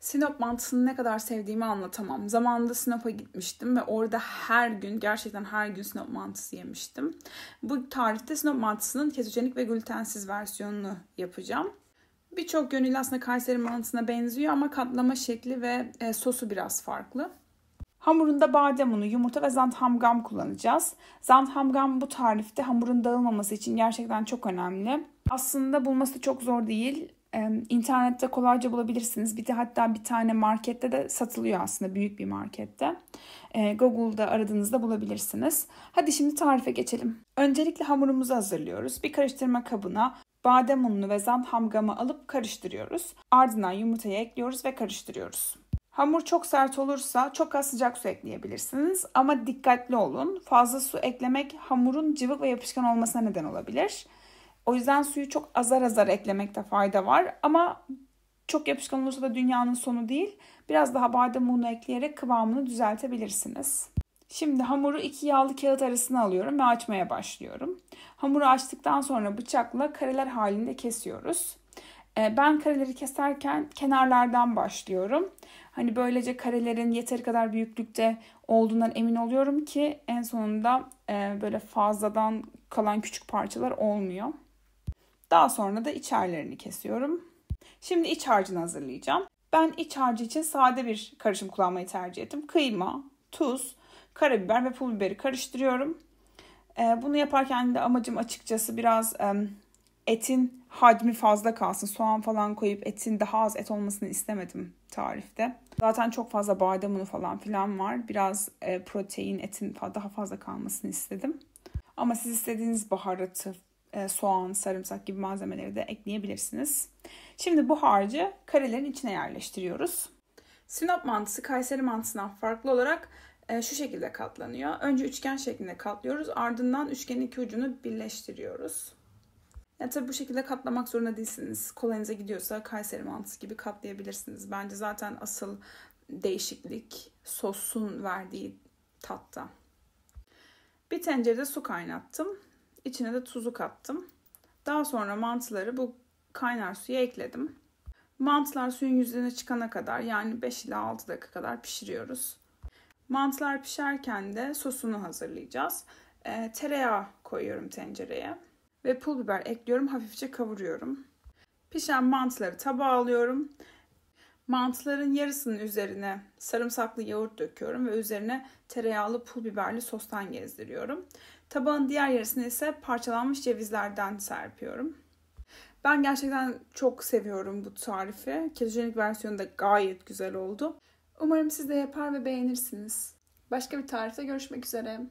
Sinop mantısını ne kadar sevdiğimi anlatamam. Zamanında Sinop'a gitmiştim ve orada her gün, gerçekten her gün Sinop mantısı yemiştim. Bu tarifte Sinop mantısının ketojenik ve glutensiz versiyonunu yapacağım. Birçok yönüyle aslında Kayseri mantısına benziyor ama katlama şekli ve e, sosu biraz farklı. Hamurunda badem unu, yumurta ve zanthamgam kullanacağız. Zanthamgam bu tarifte hamurun dağılmaması için gerçekten çok önemli. Aslında bulması çok zor değil. İnternette kolayca bulabilirsiniz. Bir de hatta bir tane markette de satılıyor aslında büyük bir markette. Google'da aradığınızda bulabilirsiniz. Hadi şimdi tarife geçelim. Öncelikle hamurumuzu hazırlıyoruz. Bir karıştırma kabına badem ununu ve zam hamgamı alıp karıştırıyoruz. Ardından yumurtayı ekliyoruz ve karıştırıyoruz. Hamur çok sert olursa çok az sıcak su ekleyebilirsiniz ama dikkatli olun. Fazla su eklemek hamurun cıvık ve yapışkan olmasına neden olabilir. O yüzden suyu çok azar azar eklemekte fayda var. Ama çok yapışkan olursa da dünyanın sonu değil. Biraz daha badem unu ekleyerek kıvamını düzeltebilirsiniz. Şimdi hamuru iki yağlı kağıt arasına alıyorum ve açmaya başlıyorum. Hamuru açtıktan sonra bıçakla kareler halinde kesiyoruz. Ee, ben kareleri keserken kenarlardan başlıyorum. Hani böylece karelerin yeteri kadar büyüklükte olduğundan emin oluyorum ki en sonunda e, böyle fazladan kalan küçük parçalar olmuyor. Daha sonra da iç içerlerini kesiyorum. Şimdi iç harcını hazırlayacağım. Ben iç harcı için sade bir karışım kullanmayı tercih ettim. Kıyma, tuz, karabiber ve pul biberi karıştırıyorum. Ee, bunu yaparken de amacım açıkçası biraz etin hacmi fazla kalsın. Soğan falan koyup etin daha az et olmasını istemedim tarifte. Zaten çok fazla badem unu falan filan var. Biraz e, protein etin daha fazla kalmasını istedim. Ama siz istediğiniz baharatı e, soğan, sarımsak gibi malzemeleri de ekleyebilirsiniz. Şimdi bu harcı karelerin içine yerleştiriyoruz. Sinop mantısı Kayseri mantısından farklı olarak e, şu şekilde katlanıyor. Önce üçgen şeklinde katlıyoruz. Ardından üçgenin iki ucunu birleştiriyoruz. Ya tabii bu şekilde katlamak zorunda değilsiniz. Kolayınıza gidiyorsa Kayseri mantısı gibi katlayabilirsiniz. Bence zaten asıl değişiklik sosun verdiği tatta. Bir tencerede su kaynattım. İçine de tuzu kattım. Daha sonra mantıları bu kaynar suya ekledim. Mantılar suyun yüzüne çıkana kadar yani 5 ila 6 dakika kadar pişiriyoruz. Mantılar pişerken de sosunu hazırlayacağız. E, tereyağı koyuyorum tencereye ve pul biber ekliyorum hafifçe kavuruyorum. Pişen mantıları tabağa alıyorum Mantıların yarısının üzerine sarımsaklı yoğurt döküyorum ve üzerine tereyağlı pul biberli sostan gezdiriyorum. Tabağın diğer yarısını ise parçalanmış cevizlerden serpiyorum. Ben gerçekten çok seviyorum bu tarifi. Ketojenik versiyonu da gayet güzel oldu. Umarım siz de yapar ve beğenirsiniz. Başka bir tarifte görüşmek üzere.